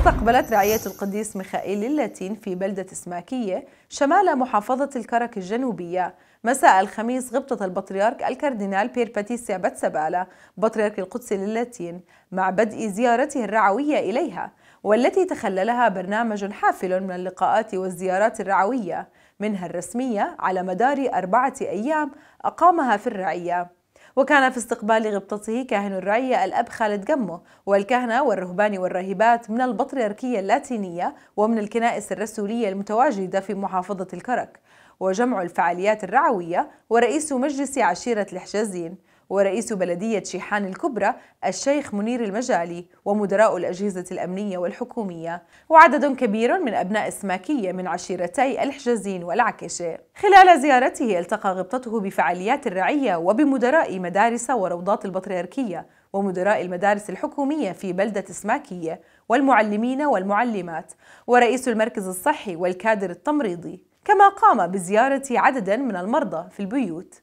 استقبلت رعية القديس ميخائيل اللاتين في بلدة سماكية شمال محافظة الكرك الجنوبية مساء الخميس غبطة البطريرك الكاردينال بير باتيسيا باتسابالا بطريرك القدس للاتين مع بدء زيارته الرعوية إليها والتي تخللها برنامج حافل من اللقاءات والزيارات الرعوية منها الرسمية على مدار أربعة أيام أقامها في الرعية وكان في استقبال غبطته كاهن الرعية الأب خالد جمه والكهنة والرهبان والراهبات من البطريركية اللاتينية ومن الكنائس الرسولية المتواجدة في محافظة الكرك وجمع الفعاليات الرعوية ورئيس مجلس عشيرة الحجازين ورئيس بلدية شيحان الكبرى الشيخ منير المجالي ومدراء الأجهزة الأمنية والحكومية وعدد كبير من أبناء السماكية من عشيرتي الحجازين والعكشة خلال زيارته التقى غبطته بفعاليات الرعية وبمدراء مدارس وروضات البطريركية ومدراء المدارس الحكومية في بلدة سماكية والمعلمين والمعلمات ورئيس المركز الصحي والكادر التمريضي كما قام بزيارة عددا من المرضى في البيوت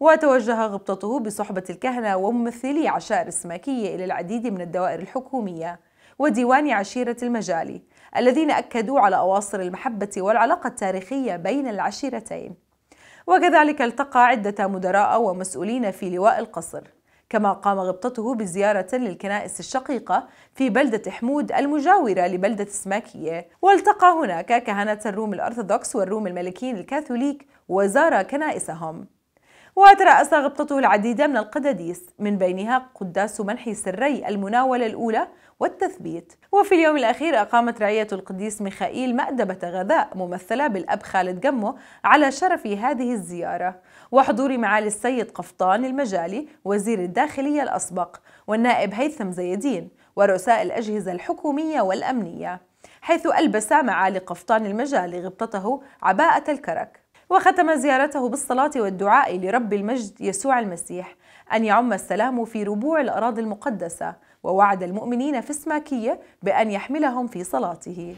وتوجه غبطته بصحبة الكهنة وممثلي عشائر السماكية إلى العديد من الدوائر الحكومية وديوان عشيرة المجالي الذين أكدوا على أواصر المحبة والعلاقة التاريخية بين العشيرتين وكذلك التقى عدة مدراء ومسؤولين في لواء القصر كما قام غبطته بزيارة للكنائس الشقيقة في بلدة حمود المجاورة لبلدة سماكية والتقى هناك كهنة الروم الأرثوذكس والروم الملكيين الكاثوليك وزار كنائسهم وترأس غبطته العديد من القداديس من بينها قداس منحي سري المناولة الأولى والتثبيت وفي اليوم الأخير أقامت رعية القديس ميخائيل مأدبة غذاء ممثلة بالأب خالد جمو على شرف هذه الزيارة وحضور معالي السيد قفطان المجالي وزير الداخلية الأسبق والنائب هيثم زيدين ورؤساء الأجهزة الحكومية والأمنية حيث ألبس معالي قفطان المجالي غبطته عباءة الكرك وختم زيارته بالصلاة والدعاء لرب المجد يسوع المسيح أن يعم السلام في ربوع الأراضي المقدسة ووعد المؤمنين في السماكية بأن يحملهم في صلاته